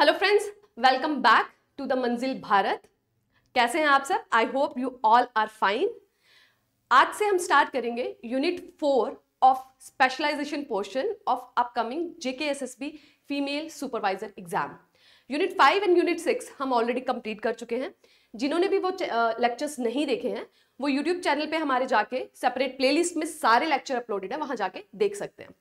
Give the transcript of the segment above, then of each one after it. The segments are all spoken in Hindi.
Hello friends welcome back to the Manzil Bharat कैसे हैं आप सब I hope you all are fine आज से हम स्टार्ट करेंगे unit four of specialization portion of upcoming J K S S B female supervisor exam unit five and unit six हम ऑलरेडी कंप्लीट कर चुके हैं जिन्होंने भी वो लेक्चर्स नहीं देखे हैं वो यूट्यूब चैनल पे हमारे जाके सेपरेट प्लेलिस्ट में सारे लेक्चर अपलोडेड है वहाँ जाके देख सकते हैं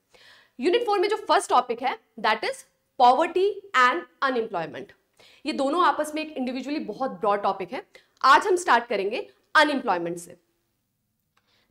यूनिट फोर में जो फर्स्ट टॉपिक है that is poverty and unemployment ये दोनों आपस में एक इंडिविजुअली बहुत ब्रॉड टॉपिक है आज हम स्टार्ट करेंगे अनएम्प्लॉयमेंट से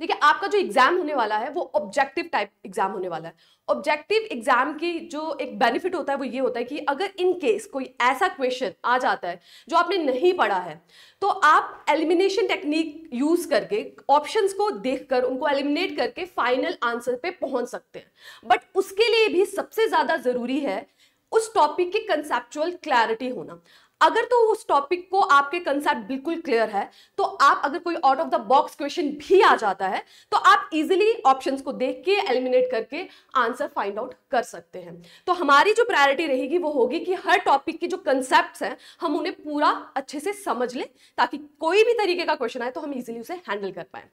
देखिए आपका जो एग्जाम होने वाला है वो ऑब्जेक्टिव टाइप एग्जाम होने वाला है ऑब्जेक्टिव एग्जाम की जो एक बेनिफिट होता है वो ये होता है कि अगर इन केस कोई ऐसा क्वेश्चन आ जाता है जो आपने नहीं पढ़ा है तो आप एलिमिनेशन टेक्निक यूज करके ऑप्शंस को देखकर उनको एलिमिनेट करके फाइनल आंसर पे पहुंच सकते हैं बट उसके लिए भी सबसे ज्यादा जरूरी है उस टॉपिक की कंसेप्चुअल क्लैरिटी होना अगर तो उस टॉपिक को आपके कंसेप्ट बिल्कुल क्लियर है तो आप अगर कोई out of the box question भी आ जाता है तो आप इजीली ऑप्शंस को देख के एलिमिनेट करके आंसर फाइंड आउट कर सकते हैं तो हमारी जो प्रायोरिटी रहेगी वो होगी कि हर टॉपिक के जो कंसेप्ट हैं हम उन्हें पूरा अच्छे से समझ लें ताकि कोई भी तरीके का क्वेश्चन आए तो हम इजिली उसे हैंडल कर पाए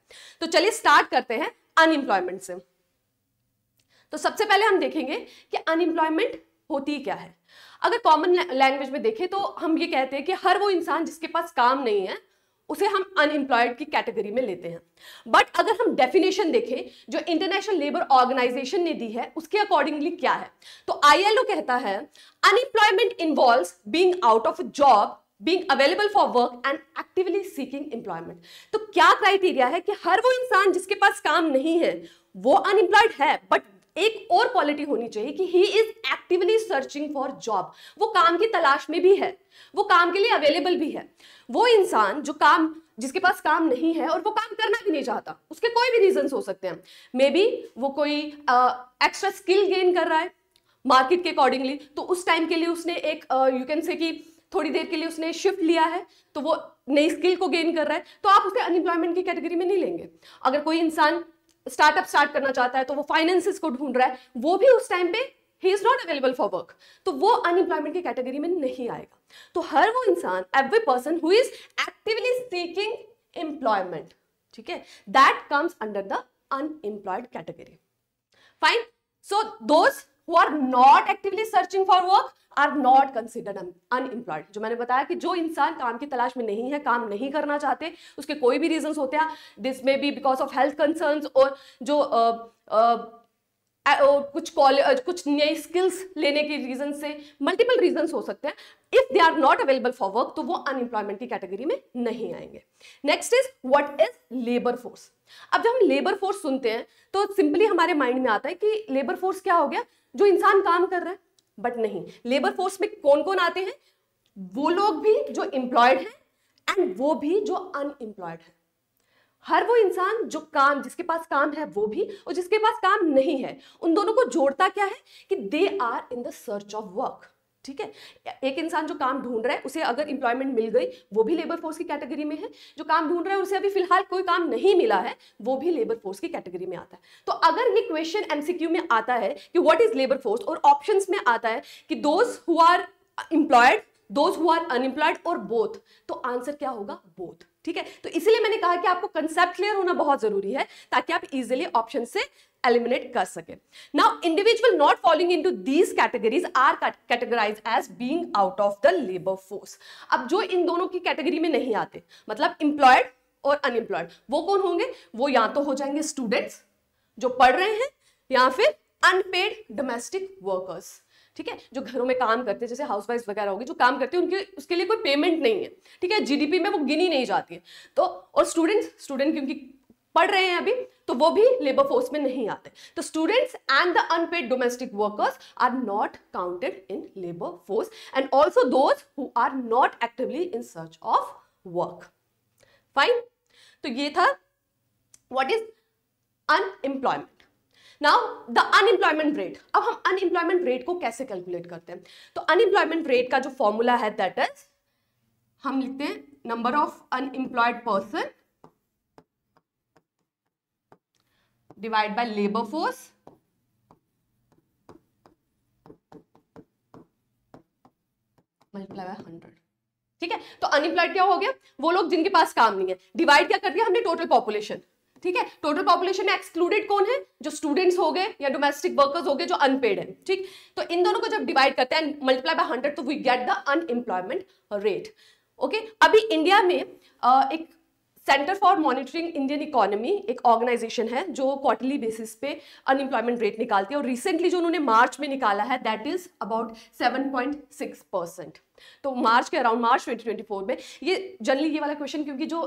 तो चलिए स्टार्ट करते हैं अनएम्प्लॉयमेंट से तो सबसे पहले हम देखेंगे कि अनएम्प्लॉयमेंट होती क्या है अगर कॉमन लैंग्वेज में देखें तो हम ये कहते हैं कि हर वो इंसान जिसके पास काम नहीं है उसे हम अनएम्प्लॉयड की कैटेगरी में लेते हैं बट अगर हम डेफिनेशन देखें जो इंटरनेशनल लेबर ऑर्गेनाइजेशन ने दी है उसके अकॉर्डिंगली क्या है तो आईएलओ कहता है unemployment involve being out of job being available for work and actively seeking employment तो क्या क्राइटेरिया है कि हर वो इंसान जिसके पास काम नहीं है वो अनएम्प्लॉयड है बट एक और क्वालिटी होनी चाहिए कि he is actively searching for job वो काम की तलाश में भी है वो काम के लिए अवेलेबल भी है वो इंसान जो काम जिसके पास काम नहीं है और वो काम करना भी नहीं चाहता उसके कोई भी रीजन हो सकते हैं मे बी वो कोई एक्स्ट्रा स्किल गेन कर रहा है मार्केट के अकॉर्डिंगली तो उस टाइम के लिए उसने एक यू कैन से कि थोड़ी देर के लिए उसने शिफ्ट लिया है तो वो नई स्किल को गेन कर रहा है तो आप उसे अनएम्प्लॉयमेंट की कैटेगरी में नहीं लेंगे अगर कोई इंसान स्टार्टअप स्टार्ट करना चाहता है तो वो फाइनेंसिस को ढूंढ रहा है वो भी उस टाइम पे he is not available for work तो वो अनएम्प्लॉयमेंट की कैटेगरी में नहीं आएगा तो हर वो इंसान every person who is actively seeking employment ठीक है that comes under the unemployed category fine so those who are not actively searching for work are not considered unemployed जो मैंने बताया कि जो इंसान काम की तलाश में नहीं है काम नहीं करना चाहते उसके कोई भी रीजन होते हैं this may be because of health concern और जो uh, uh, कुछ कॉलेज कुछ नए स्किल्स लेने के रीजन से मल्टीपल रीजन हो सकते हैं if they are not available for work तो वो अनएम्प्लॉयमेंट की कैटेगरी में नहीं आएंगे next is what is labour force अब जब हम लेबर फोर्स सुनते हैं तो सिंपली हमारे माइंड में आता है कि लेबर फोर्स क्या हो गया जो इंसान काम कर रहा है बट नहीं लेबर फोर्स में कौन कौन आते हैं वो लोग भी जो इंप्लॉयड हैं एंड वो भी जो अनएम्प्लॉयड हैं हर वो इंसान जो काम जिसके पास काम है वो भी और जिसके पास काम नहीं है उन दोनों को जोड़ता क्या है कि they are in the search of work ठीक है एक इंसान जो काम ढूंढ रहा है उसे अगर इंप्लॉयमेंट मिल गई वो भी लेबर फोर्स की कैटेगरी में है जो काम ढूंढ रहा है उसे अभी फिलहाल कोई काम नहीं मिला है वो भी लेबर फोर्स की कैटेगरी में आता है तो अगर ये क्वेश्चन एमसीक्यू में आता है कि व्हाट इज लेबर फोर्स और ऑप्शन में आता है कि those who are employed those who are unemployed और बोथ तो आंसर क्या होगा बोथ ठीक है तो इसीलिए मैंने कहा कि आपको कंसेप्ट क्लियर होना बहुत जरूरी है ताकि आप इजिली ऑप्शन से एलिमिनेट कर सके now individual not following into these categories are categorise as being out of the labour force अब जो इन दोनों की कैटेगरी में नहीं आते मतलब इंप्लॉयड और अनएम्प्लॉयड वो कौन होंगे वो या तो हो जाएंगे स्टूडेंट्स जो पढ़ रहे हैं या फिर अनपेड डोमेस्टिक वर्कर्स ठीक है जो घरों में काम करते हैं जैसे हाउस वाइफ वगैरह होगी जो काम करते हैं उनके उसके लिए कोई पेमेंट नहीं है ठीक है जीडीपी में वो गिनी नहीं जाती है तो और स्टूडेंट्स स्टूडेंट क्योंकि पढ़ रहे हैं अभी तो वो भी लेबर फोर्स में नहीं आते तो students and the unpaid domestic workers are not counted in labour force and also those who are not actively in search of work fine तो ये था what is unemployment now the unemployment rate अब हम अनएम्प्लॉयमेंट रेट को कैसे कैलकुलेट करते हैं तो अनएम्प्लॉयमेंट रेट का जो फॉर्मूला है दैट इज हम लिखते हैं number of unemployed person divide by labour force multiply by hundred ठीक है तो अनएम्प्लॉयड क्या हो गया वो लोग जिनके पास काम नहीं है डिवाइड क्या कर दिया हमने टोटल पॉपुलेशन ठीक है टोटल पॉपुलेशन में एक्सक्लूडेड कौन है जो स्टूडेंट्स हो गए या डोमेस्टिक वर्कर्स हो गए जो अनपेड है ठीक तो इन दोनों को जब डिवाइड करते हैं मल्टीप्लाई बाय हंड्रेड तो we get the unemployment rate okay अभी इंडिया में एक centre for monitoring Indian economy एक ऑर्गेनाइजेशन है जो क्वार्टरली बेसिस पे अनएम्प्लॉयमेंट रेट निकालती है और रिसेंटली जो उन्होंने मार्च में निकाला है दैट इज अबाउट 7.6 परसेंट तो मार्च के अराउंड मार्च 2024 में ये जनरली ये वाला क्वेश्चन क्योंकि जो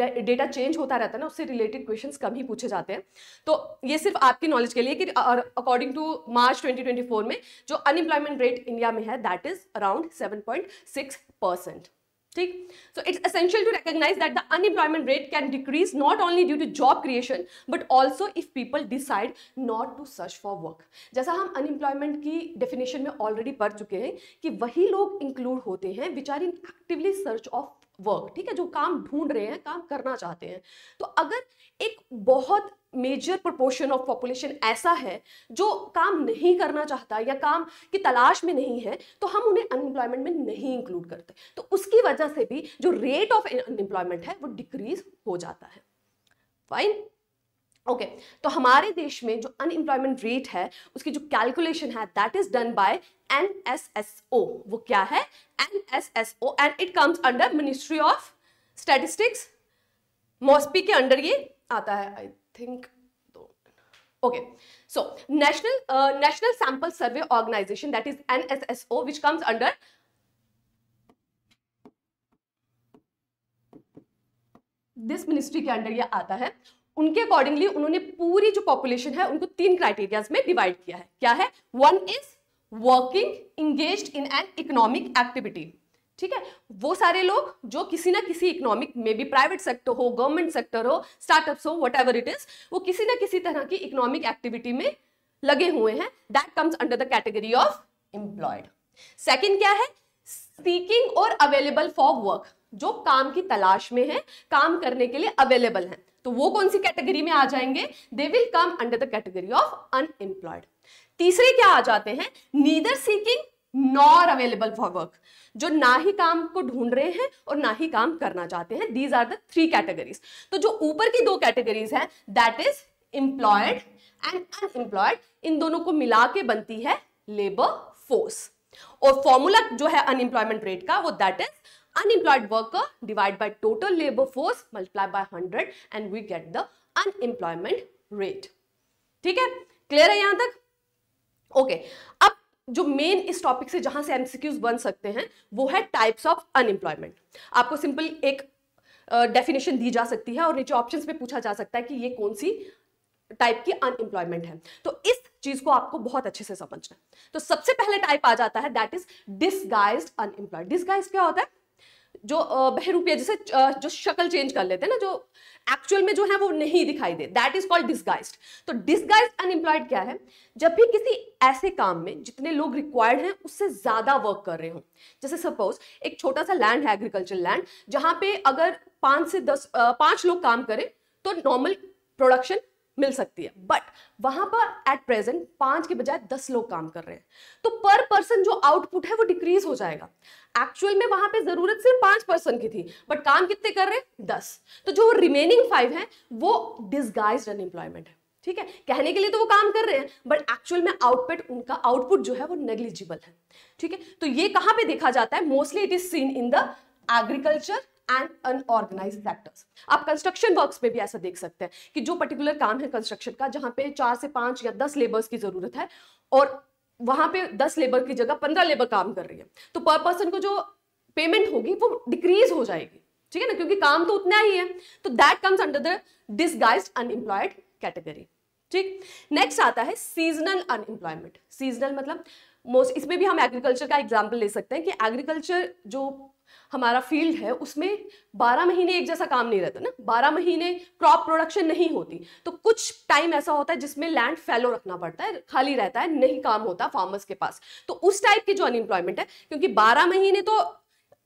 डेटा चेंज होता रहता है ना उससे रिलेटेड क्वेश्चंस कम ही पूछे जाते हैं तो ये सिर्फ आपकी नॉलेज के लिए कि अकॉर्डिंग टू मार्च 2024 में जो अनएम्प्लॉयमेंट रेट इंडिया में है दैट इज अराउंड 7.6 परसेंट ठीक so it's essential to recognise that the unemployment rate can decrease not only due to job creation but also if people decide not to search for work जैसा हम अनएम्प्लॉयमेंट की डेफिनेशन में ऑलरेडी पढ़ चुके हैं कि वही लोग इंक्लूड होते हैं which are in actively search of work ठीक है जो काम ढूंढ रहे हैं काम करना चाहते हैं तो अगर एक बहुत मेजर प्रपोर्शन ऑफ पॉपुलेशन ऐसा है जो काम नहीं करना चाहता या काम की तलाश में नहीं है तो हम उन्हें अनएम्प्लॉयमेंट में नहीं इंक्लूड करते तो उसकी वजह से भी जो रेट ऑफ अनएम्प्लॉयमेंट है वो डिक्रीज हो जाता है फाइन ओके okay, तो हमारे देश में जो अनएम्प्लॉयमेंट रेट है उसकी जो कैलकुलेशन है that is done by N S S O वो क्या है N S S O and it comes under ministry of statistics MoSPI के अंडर ये आता है I think okay so national national sample survey organisation that is N S S O which comes under this ministry के अंडर ये आता है उनके अकॉर्डिंगली उन्होंने पूरी जो पॉपुलेशन है उनको तीन क्राइटेरियाज में डिवाइड किया है क्या है one is working engage in an economic activity ठीक है वो सारे लोग जो किसी ना किसी इकोनॉमिक में भी प्राइवेट सेक्टर हो गवर्नमेंट सेक्टर हो स्टार्टअप्स हो वट एवर इट इज वो किसी ना किसी तरह की इकोनॉमिक एक्टिविटी में लगे हुए हैं that comes under the category of employed second क्या है सीकिंग और अवेलेबल फॉर वर्क जो काम की तलाश में है काम करने के लिए अवेलेबल है तो वो कौन सी कैटेगरी में आ जाएंगे they will come under the category of unemployed तीसरे क्या आ जाते हैं neither seeking nor available for work जो ना ही काम को ढूंढ रहे हैं और ना ही काम करना चाहते हैं these are the three categories तो जो ऊपर की दो कैटेगरीज है that is employed and unemployed इन दोनों को मिला के बनती है लेबर फोर्स और फॉर्मूला जो है अनएम्प्लॉयमेंट रेट का वो that is unemployed worker divide by total labour force multiply by hundred and we get the unemployment rate ठीक है क्लियर है यहां तक ओके अब जो मेन इस टॉपिक से जहां से एमसीक्यूज बन सकते हैं वो है टाइप्स ऑफ अनएम्प्लॉयमेंट आपको सिंपल एक डेफिनेशन uh, दी जा सकती है और नीचे ऑप्शंस में पूछा जा सकता है कि ये कौन सी टाइप की अनएम्प्लॉयमेंट है तो इस चीज को आपको बहुत अच्छे से समझना है तो सबसे पहले टाइप आ जाता है that is disguise unemployed disguise क्या होता है जो बहरूपिया जैसे जो शक्ल चेंज कर लेते हैं ना जो एक्चुअल में जो है वो नहीं दिखाई दे दैट इज कॉल्ड डिस्गाइज तो डिस्गाइज अनएम्प्लॉयड क्या है जब भी किसी ऐसे काम में जितने लोग रिक्वायर्ड हैं उससे ज्यादा वर्क कर रहे हो जैसे सपोज एक छोटा सा लैंड है एग्रीकल्चर लैंड जहां पे अगर पांच से दस पांच लोग काम करें तो नॉर्मल प्रोडक्शन मिल सकती है बट वहां पर एट प्रेजेंट पांच के बजाय दस लोग काम कर रहे हैं तो पर पर्सन जो आउटपुट है वो डिक्रीज हो जाएगा एक्चुअल में वहां पे जरूरत सिर्फ पांच पर्सन की थी बट काम कितने कर रहे हैं दस तो जो रिमेनिंग फाइव है वो डिस्गाइज अनएम्प्लॉयमेंट है ठीक है कहने के लिए तो वो काम कर रहे हैं बट एक्चुअल में आउटपुट उनका आउटपुट जो है वो नेग्लिजिबल है ठीक है तो ये कहाँ पे देखा जाता है mostly it is seen in the agriculture and unorganise sectors आप कंस्ट्रक्शन वर्क्स में भी ऐसा देख सकते हैं कि जो पर्टिकुलर काम है कंस्ट्रक्शन का जहां पे चार से पांच या दस लेबर्स की ज़रूरत है और वहां पे दस लेबर की जगह पंद्रह लेबर काम कर रही है तो पर पर्सन को जो पेमेंट होगी वो डिक्रीज हो जाएगी ठीक है ना क्योंकि काम तो उतना ही है तो that comes under the disguise unemployed category ठीक नेक्स्ट आता है सीजनल अनएम्प्लॉयमेंट सीजनल मतलब मोस्ट इसमें भी हम एग्रीकल्चर का एग्जाम्पल ले सकते हैं कि एग्रीकल्चर जो हमारा फील्ड है उसमें 12 महीने एक जैसा काम नहीं रहता ना 12 महीने क्रॉप प्रोडक्शन नहीं होती तो कुछ टाइम ऐसा होता है जिसमें लैंड फैलो रखना पड़ता है खाली रहता है नहीं काम होता फार्मर्स के पास तो उस टाइप की जो अनएम्प्लॉयमेंट है क्योंकि 12 महीने तो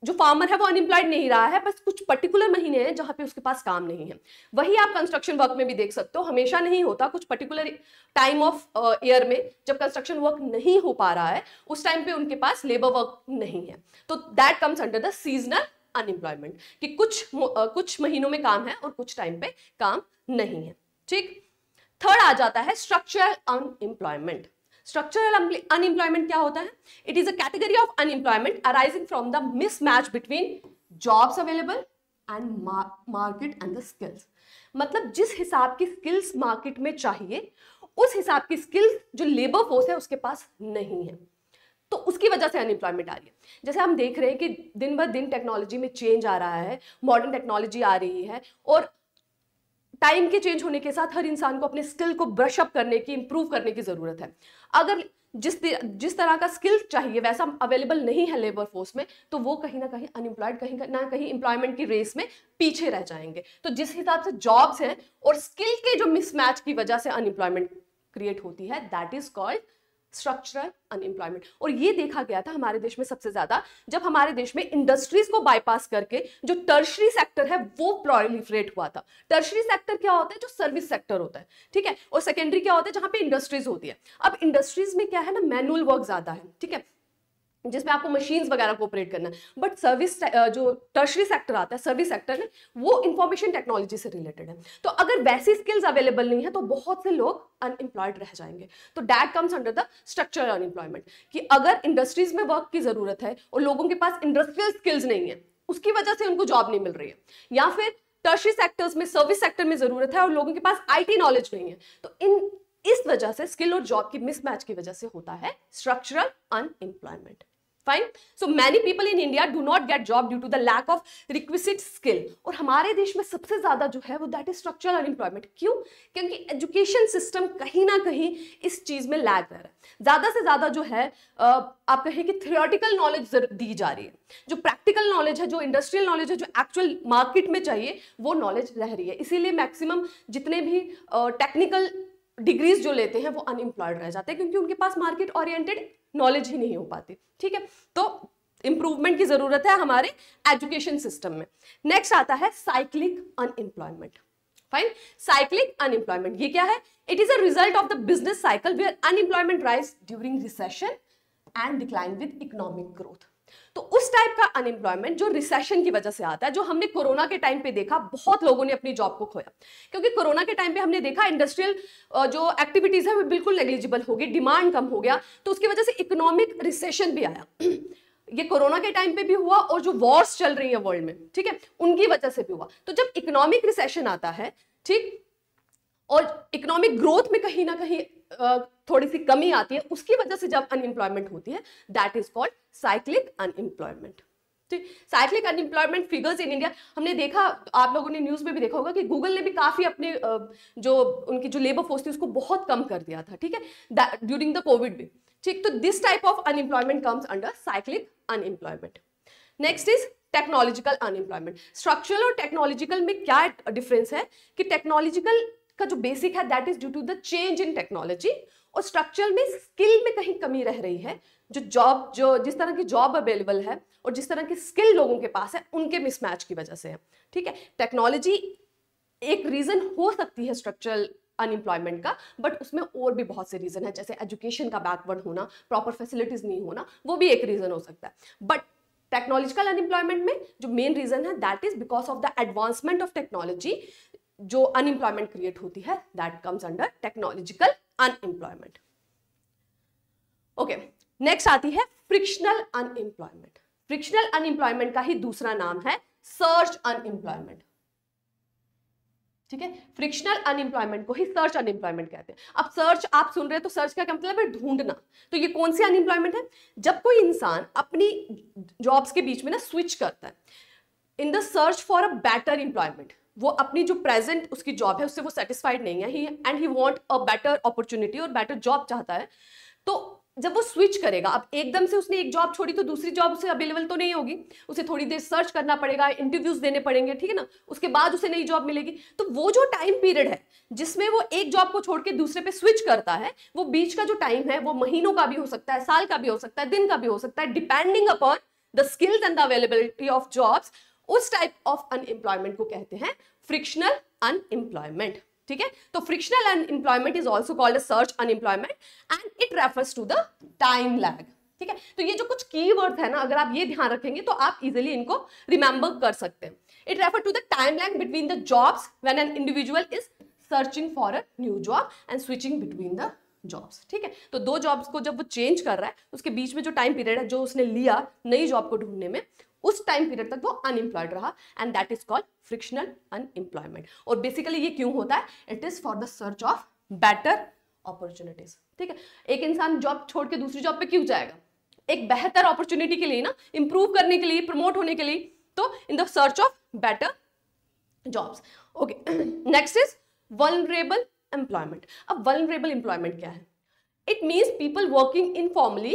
जो फार्मर है वो अनएम्प्लॉयड नहीं रहा है बस कुछ पर्टिकुलर महीने हैं जहाँ पे उसके पास काम नहीं है वही आप कंस्ट्रक्शन वर्क में भी देख सकते हो हमेशा नहीं होता कुछ पर्टिकुलर टाइम ऑफ ईयर में जब कंस्ट्रक्शन वर्क नहीं हो पा रहा है उस टाइम पे उनके पास लेबर वर्क नहीं है तो that comes under the seasonal unemployment कि कुछ कुछ महीनों में काम है और कुछ टाइम पे काम नहीं है ठीक थर्ड आ जाता है स्ट्रक्चरल अनएम्प्लॉयमेंट स्ट्रक्चरल अनएम्प्लॉयमेंट क्या होता है it is a category of unemployment arising from the mismatch between jobs available and market and the skills मतलब जिस हिसाब की स्किल्स मार्केट में चाहिए उस हिसाब की स्किल्स जो लेबर फोर्स है उसके पास नहीं है तो उसकी वजह से अनएम्प्लॉयमेंट आ रही है जैसे हम देख रहे हैं कि दिन ब दिन टेक्नोलॉजी में चेंज आ रहा है मॉडर्न टेक्नोलॉजी आ रही है और टाइम के चेंज होने के साथ हर इंसान को अपने स्किल को ब्रशअप करने की इम्प्रूव करने की ज़रूरत है अगर जिस जिस तरह का स्किल चाहिए वैसा अवेलेबल नहीं है लेबर फोर्स में तो वो कहीं ना कहीं अनएम्प्लॉयड कहीं ना कहीं एम्प्लॉयमेंट की रेस में पीछे रह जाएंगे तो जिस हिसाब से जॉब्स हैं और स्किल के जो मिसमैच की वजह से अनएम्प्लॉयमेंट क्रिएट होती है that is called structural unemployment और ये देखा गया था हमारे देश में सबसे ज्यादा जब हमारे देश में इंडस्ट्रीज को बाईपास करके जो टर्शरी सेक्टर है वो प्रोलिफरेट हुआ था टर्शरी सेक्टर क्या होता है जो सर्विस सेक्टर होता है ठीक है और सेकेंडरी क्या होता है जहां पे इंडस्ट्रीज होती है अब इंडस्ट्रीज में क्या है ना मैनुअल वर्क ज्यादा है ठीक है जिसमें आपको मशीन्स वगैरह को ऑपरेट करना है बट सर्विस जो टर्शरी सेक्टर आता है सर्विस सेक्टर में वो इंफॉर्मेशन टेक्नोलॉजी से रिलेटेड है तो अगर वैसी स्किल्स अवेलेबल नहीं है तो बहुत से लोग अनएम्प्लॉयड रह जाएंगे तो that comes under the structural unemployment कि अगर इंडस्ट्रीज में वर्क की ज़रूरत है और लोगों के पास इंडस्ट्रियल स्किल्स नहीं है उसकी वजह से उनको जॉब नहीं मिल रही है या फिर टर्शरी सेक्टर्स में सर्विस सेक्टर में ज़रूरत है और लोगों के पास आई नॉलेज नहीं है तो इन इस वजह से स्किल और जॉब की मिसमैच की वजह से होता है structural unemployment fine so many people in India do not get job due to the lack of requisite skill और हमारे देश में सबसे ज्यादा जो है वो दैट इज स्ट्रक्चरल अनएम्प्लॉयमेंट क्यों क्योंकि एजुकेशन सिस्टम कहीं ना कहीं इस चीज में लैग कर रहा है ज्यादा से ज्यादा जो है आप कहें कि थियोरटिकल नॉलेज दी जा रही है जो प्रैक्टिकल नॉलेज है जो इंडस्ट्रियल नॉलेज है जो एक्चुअल मार्केट में चाहिए वो नॉलेज रह रही है इसीलिए मैक्सिमम जितने भी टेक्निकल डिग्रीज जो लेते हैं वो अनएम्प्लॉयड रह जाते हैं क्योंकि उनके पास मार्केट ओरिएंटेड नॉलेज ही नहीं हो पाती ठीक है तो इंप्रूवमेंट की ज़रूरत है हमारे एजुकेशन सिस्टम में नेक्स्ट आता है cyclic unemployment fine cyclic unemployment ये क्या है it is a result of the business cycle where unemployment rise during recession and decline with economic growth तो उस टाइप का अनएम्प्लॉयमेंट जो रिसेशन की वजह से आता है जो हमने कोरोना के टाइम पे देखा बहुत लोगों ने अपनी जॉब को खोया क्योंकि कोरोना के टाइम पे हमने देखा इंडस्ट्रियल जो एक्टिविटीज़ है वो बिल्कुल नेग्लिजिबल हो गई डिमांड कम हो गया तो उसकी वजह से इकोनॉमिक रिसेशन भी आया ये कोरोना के टाइम पे भी हुआ और जो वॉर्स चल रही है वर्ल्ड में ठीक है उनकी वजह से भी हुआ तो जब इकोनॉमिक रिसेशन आता है ठीक और इकोनॉमिक ग्रोथ में कहीं ना कहीं थोड़ी सी कमी आती है उसकी वजह से जब अनएम्प्लॉयमेंट होती है that is called cyclic unemployment ठीक cyclic unemployment figures in India हमने देखा आप लोगों ने न्यूज़ में भी देखा होगा कि गूगल ने भी काफ़ी अपने जो उनकी जो लेबर फोर्स थी उसको बहुत कम कर दिया था ठीक है ड्यूरिंग द कोविड भी ठीक तो this type of unemployment comes under cyclic unemployment next is technological unemployment structural और टेक्नोलॉजिकल में क्या डिफरेंस है कि टेक्नोलॉजिकल का जो बेसिक है that is due to the change in technology और स्ट्रक्चर में स्किल में कहीं कमी रह रही है जो जॉब जो जिस तरह की जॉब अवेलेबल है और जिस तरह की स्किल लोगों के पास है उनके मिसमैच की वजह से है ठीक है टेक्नोलॉजी एक रीज़न हो सकती है स्ट्रक्चरल अनएम्प्लॉयमेंट का बट उसमें और भी बहुत से रीज़न है जैसे एजुकेशन का बैकवर्ड होना प्रॉपर फैसिलिटीज़ नहीं होना वो भी एक रीज़न हो सकता है बट टेक्नोलॉजिकल अनएम्प्लॉयमेंट में जो मेन रीज़न है that is because of the advancement of technology जो अनएम्प्लॉयमेंट क्रिएट होती है that comes under technological unemployment okay next आती है फ्रिक्शनल अनएम्प्लॉयमेंट फ्रिक्शनल अनएम्प्लॉयमेंट का ही दूसरा नाम है सर्च अनएम्प्लॉयमेंट ठीक है फ्रिक्शनल अनएम्प्लॉयमेंट को ही सर्च अनएम्प्लॉयमेंट कहते हैं अब सर्च आप सुन रहे हो तो सर्च का क्या मतलब है ढूंढना तो ये कौन सी अनएम्प्लॉयमेंट है जब कोई इंसान अपनी जॉब्स के बीच में ना स्विच करता है in the search for a better employment वो अपनी जो प्रेजेंट उसकी जॉब है उससे वो सेटिस्फाइड नहीं है he and he want a better opportunity और बेटर जॉब चाहता है तो जब वो स्विच करेगा अब एकदम से उसने एक जॉब छोड़ी तो दूसरी जॉब उसे अवेलेबल तो नहीं होगी उसे थोड़ी देर सर्च करना पड़ेगा इंटरव्यूज देने पड़ेंगे ठीक है ना उसके बाद उसे नई जॉब मिलेगी तो वो जो टाइम पीरियड है जिसमें वो एक जॉब को छोड़ के दूसरे पे स्विच करता है वो बीच का जो टाइम है वो महीनों का भी हो सकता है साल का भी हो सकता है दिन का भी हो सकता है depending upon the skills and the availability of jobs उस टाइप ऑफ अनएम्प्लॉयमेंट को कहते हैं फ्रिक्शनल अनएम्प्लॉयमेंट ठीक है तो frictional unemployment is also called search unemployment and it refers to the time lag ठीक है तो ये जो कुछ की वर्ड है ना अगर आप ये ध्यान रखेंगे तो आप इजिली इनको रिमेंबर कर सकते हैं it refer to the time lag between the jobs when an individual is searching for a new job and switching between the jobs ठीक है तो दो जॉब्स को जब वो चेंज कर रहा है उसके बीच में जो टाइम पीरियड है जो उसने लिया नई जॉब को ढूंढने में उस टाइम पीरियड तक वो अनएम्प्लॉयड रहा and that is called frictional unemployment और बेसिकली ये क्यों होता है it is for the search of better opportunities ठीक है एक इंसान जॉब छोड़ के दूसरी जॉब पे क्यों जाएगा एक बेहतर अपॉर्चुनिटी के लिए ना इंप्रूव करने के लिए प्रमोट होने के लिए तो in the search of better jobs okay next is vulnerable employment अब वनरेबल एम्प्लॉयमेंट क्या है it means people working informally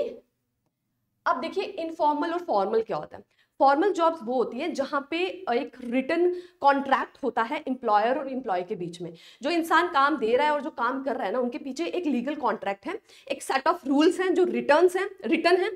अब देखिए इनफॉर्मल और फॉर्मल क्या होता है फॉर्मल जॉब्स वो होती है जहाँ पे एक रिटर्न कॉन्ट्रैक्ट होता है एम्प्लॉयर और एम्प्लॉय के बीच में जो इंसान काम दे रहा है और जो काम कर रहा है ना उनके पीछे एक लीगल कॉन्ट्रैक्ट है एक सेट ऑफ रूल्स हैं जो रिटर्न हैं रिटर्न हैं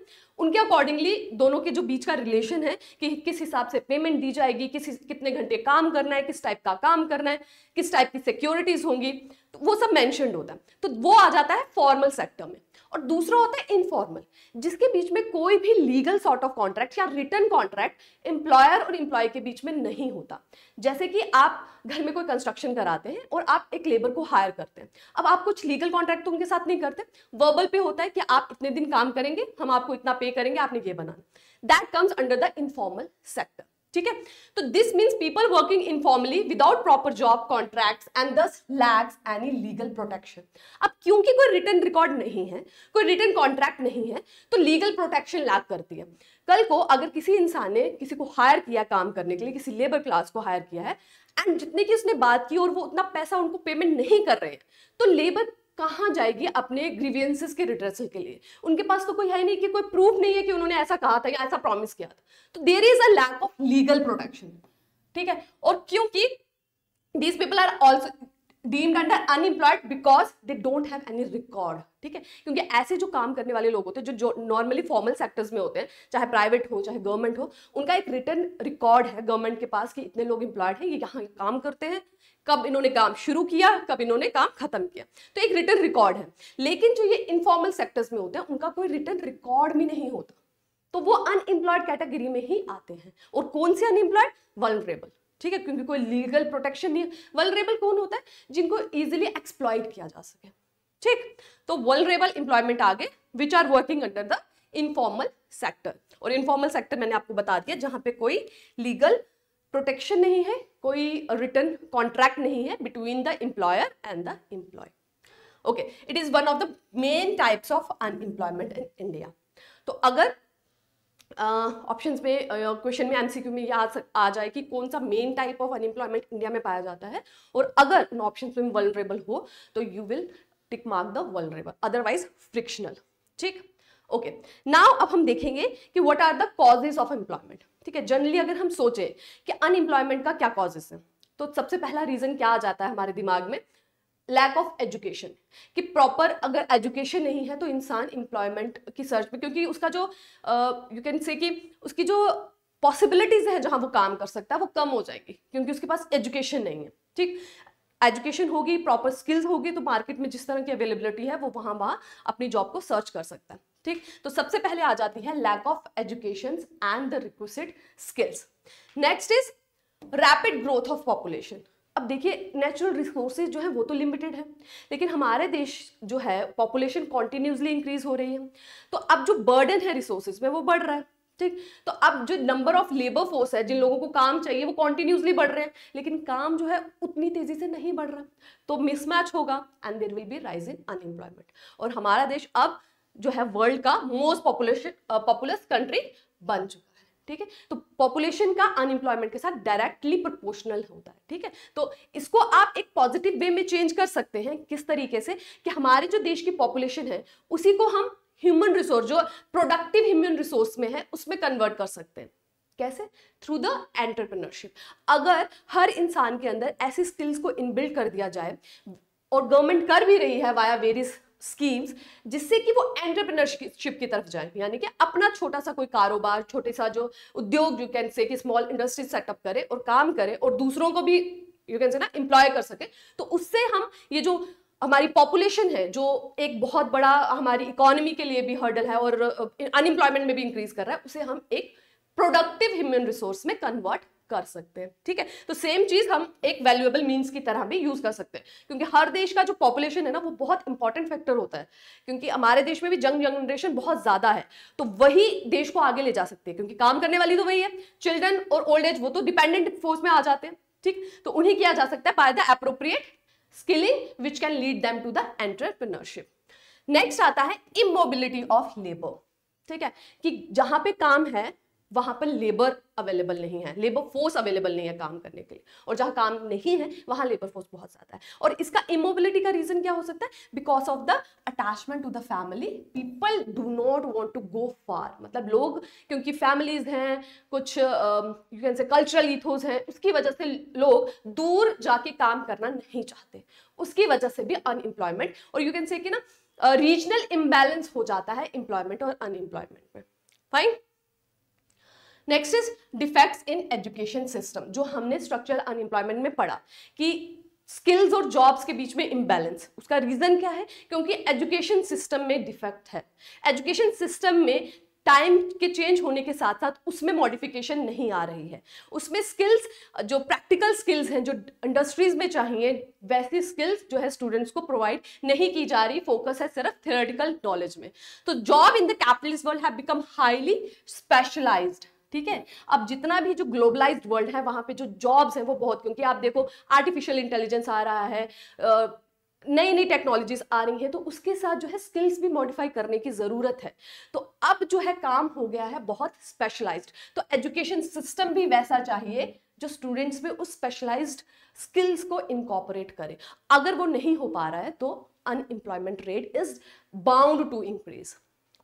उनके अकॉर्डिंगली दोनों के जो बीच का रिलेशन है कि किस हिसाब से पेमेंट दी जाएगी किस कितने घंटे काम करना है किस टाइप का काम करना है किस टाइप की सिक्योरिटीज़ होंगी तो वो सब मैंशनड होता है तो वो आ जाता है फॉर्मल सेक्टर में और दूसरा होता है इनफॉर्मल जिसके बीच में कोई भी लीगल सॉर्ट ऑफ कॉन्ट्रैक्ट या रिटर्न कॉन्ट्रैक्ट एम्प्लॉयर और एम्प्लॉय के बीच में नहीं होता जैसे कि आप घर में कोई कंस्ट्रक्शन कराते हैं और आप एक लेबर को हायर करते हैं अब आप कुछ लीगल कॉन्ट्रैक्ट तो उनके साथ नहीं करते वर्बल पे होता है कि आप इतने दिन काम करेंगे हम आपको इतना पे करेंगे आपने ये बनाना that comes under the informal sector ठीक है तो this means people working informally without proper job contract and thus lacks any legal protection अब क्योंकि कोई रिटर्न रिकॉर्ड नहीं है कोई रिटर्न कॉन्ट्रैक्ट नहीं है तो लीगल प्रोटेक्शन लैक करती है कल को अगर किसी इंसान ने किसी को हायर किया काम करने के लिए किसी लेबर क्लास को हायर किया है एंड जितने की उसने बात की और वो उतना पैसा उनको पेमेंट नहीं कर रहे हैं तो लेबर कहाँ जाएगी अपने ग्रीवियंसेस के रिड्रेसल के लिए उनके पास तो कोई है नहीं कि कोई प्रूफ नहीं है कि उन्होंने ऐसा कहा था या ऐसा प्रॉमिस किया था तो there is a lack of legal protection ठीक है और क्योंकि these people are also deemed under unemployed because they don't have any record ठीक है क्योंकि ऐसे जो काम करने वाले लोग होते हैं जो जो नॉर्मली फॉर्मल सेक्टर्स में होते हैं चाहे प्राइवेट हो चाहे गवर्नमेंट हो उनका एक रिटर्न रिकॉर्ड है गवर्नमेंट के पास कि इतने लोग इंप्लॉयड हैं ये यहाँ काम करते हैं कब इन्होंने काम शुरू किया कब इन्होंने काम खत्म किया तो एक रिटर्न रिकॉर्ड है लेकिन जो ये इनफॉर्मल सेक्टर्स में होते हैं उनका कोई रिटर्न रिकॉर्ड भी नहीं होता तो वो अनएम्प्लॉयड कैटेगरी में ही आते हैं और कौन से अनएम्प्लॉयड वनरेबल ठीक है क्योंकि कोई लीगल प्रोटेक्शन नहीं है वलरेबल कौन होता है जिनको इजिली एक्सप्लॉयड किया जा सके ठीक तो वलरेबल एम्प्लॉयमेंट आगे which are working under the informal sector और इनफॉर्मल सेक्टर मैंने आपको बता दिया जहां पे कोई लीगल प्रोटेक्शन नहीं है कोई रिटर्न कॉन्ट्रैक्ट नहीं है between the employer and the employee okay it is one of the main types of unemployment in India तो अगर ऑप्शंस में क्वेश्चन में एमसीक्यू में ये आ, जाए कि कौन सा main type of unemployment India में पाया जाता है और अगर उन ऑप्शन में वलरेबल हो तो you will tick mark the vulnerable otherwise frictional ठीक ओके okay. नाउ अब हम देखेंगे कि what are the causes of employment ठीक है जनरली अगर हम सोचें कि अनएम्प्लॉयमेंट का क्या कॉजेस है तो सबसे पहला रीजन क्या आ जाता है हमारे दिमाग में लैक ऑफ एजुकेशन कि प्रॉपर अगर एजुकेशन नहीं है तो इंसान एम्प्लॉयमेंट की सर्च पे क्योंकि उसका जो यू कैन से कि उसकी जो पॉसिबिलिटीज़ है जहाँ वो काम कर सकता है वो कम हो जाएगी क्योंकि उसके पास एजुकेशन नहीं है ठीक एजुकेशन होगी प्रॉपर स्किल्स होगी तो मार्केट में जिस तरह की अवेलेबिलिटी है वो वहाँ वहाँ अपनी जॉब को सर्च कर सकता है ठीक तो सबसे पहले आ जाती है lack of education and the requested skills next is rapid growth of population अब देखिए नेचुरल रिसोर्सेज जो है वो तो लिमिटेड है लेकिन हमारे देश जो है पॉपुलेशन कॉन्टिन्यूसली इंक्रीज हो रही है तो अब जो बर्डन है रिसोर्सेज में वो बढ़ रहा है ठीक तो अब जो नंबर ऑफ लेबर फोर्स है जिन लोगों को काम चाहिए वो कॉन्टिन्यूसली बढ़ रहे हैं लेकिन काम जो है उतनी तेजी से नहीं बढ़ रहा तो मिसमैच होगा and there will be rise in unemployment और हमारा देश अब जो है वर्ल्ड का मोस्ट पॉपुलेशन पॉपुलस कंट्री बन चुका ठीक है तो पॉपुलेशन का अनएम्प्लॉयमेंट के साथ डायरेक्टली प्रोपोर्शनल होता है ठीक है तो इसको आप एक पॉजिटिव वे में चेंज कर सकते हैं किस तरीके से कि हमारे जो देश की पॉपुलेशन है उसी को हम ह्यूमन रिसोर्स जो प्रोडक्टिव ह्यूमन रिसोर्स में है उसमें कन्वर्ट कर सकते हैं कैसे थ्रू द एंटरप्रेनरशिप अगर हर इंसान के अंदर ऐसी स्किल्स को इनबिल्ड कर दिया जाए और गवर्नमेंट कर भी रही है वाया वेरियस स्कीम्स जिससे कि वो एंटरप्रेन्योरशिप की तरफ जाए यानी कि अपना छोटा सा कोई कारोबार छोटे सा जो उद्योग यू कैन से कि स्मॉल इंडस्ट्री सेटअप करे और काम करे और दूसरों को भी यू कैन से ना एम्प्लॉय कर सके तो उससे हम ये जो हमारी पॉपुलेशन है जो एक बहुत बड़ा हमारी इकोनॉमी के लिए भी हर्डल है और अनएम्प्लॉयमेंट uh, में भी इंक्रीज कर रहा है उसे हम एक प्रोडक्टिव ह्यूमन रिसोर्स में कन्वर्ट कर सकते हैं ठीक है तो सेम चीज़ हम एक वैल्यूएबल मीन्स की तरह भी यूज़ कर सकते हैं क्योंकि हर देश का जो पॉपुलेशन है ना वो बहुत इंपॉर्टेंट फैक्टर होता है क्योंकि हमारे देश में भी यंग जनरेशन बहुत ज़्यादा है तो वही देश को आगे ले जा सकती है क्योंकि काम करने वाली तो वही है चिल्ड्रन और ओल्ड एज वो तो डिपेंडेंट फोर्स में आ जाते हैं ठीक तो उन्हें किया जा सकता है by the appropriate skilling which can lead them to the entrepreneurship next आता है इमोबिलिटी ऑफ लेबर ठीक है कि जहां पे काम है वहाँ पर लेबर अवेलेबल नहीं है लेबर फोर्स अवेलेबल नहीं है काम करने के लिए और जहाँ काम नहीं है वहाँ लेबर फोर्स बहुत ज़्यादा है और इसका इमोबिलिटी का रीज़न क्या हो सकता है because of the attachment to the family people do not want to go far मतलब लोग क्योंकि फैमिलीज हैं कुछ you can say cultural ethos हैं उसकी वजह से लोग दूर जाके काम करना नहीं चाहते उसकी वजह से भी अनएम्प्लॉयमेंट और यू कैन से कि ना रीजनल इम्बेलेंस हो जाता है एम्प्लॉयमेंट और अनएम्प्लॉयमेंट में fine next is defects in education system जो हमने स्ट्रक्चरल अनएम्प्लॉयमेंट में पढ़ा कि स्किल्स और जॉब्स के बीच में इम्बैलेंस उसका रीज़न क्या है क्योंकि एजुकेशन सिस्टम में डिफेक्ट है एजुकेशन सिस्टम में टाइम के चेंज होने के साथ साथ उसमें मॉडिफिकेशन नहीं आ रही है उसमें स्किल्स जो प्रैक्टिकल स्किल्स हैं जो इंडस्ट्रीज़ में चाहिए वैसी स्किल्स जो है स्टूडेंट्स को प्रोवाइड नहीं की जा रही फोकस है सिर्फ थियोरेटिकल नॉलेज में तो job in the capitalist world have become highly specialised ठीक है अब जितना भी जो ग्लोबलाइज्ड वर्ल्ड है वहां पे जो जॉब्स हैं वो बहुत क्योंकि आप देखो आर्टिफिशियल इंटेलिजेंस आ रहा है नई नई टेक्नोलॉजीज आ रही हैं तो उसके साथ जो है स्किल्स भी मॉडिफाई करने की ज़रूरत है तो अब जो है काम हो गया है बहुत स्पेशलाइज्ड तो एजुकेशन सिस्टम भी वैसा चाहिए जो स्टूडेंट्स में उस स्पेशलाइज्ड स्किल्स को इनकॉपरेट करे अगर वो नहीं हो पा रहा है तो unemployment rate is bound to increase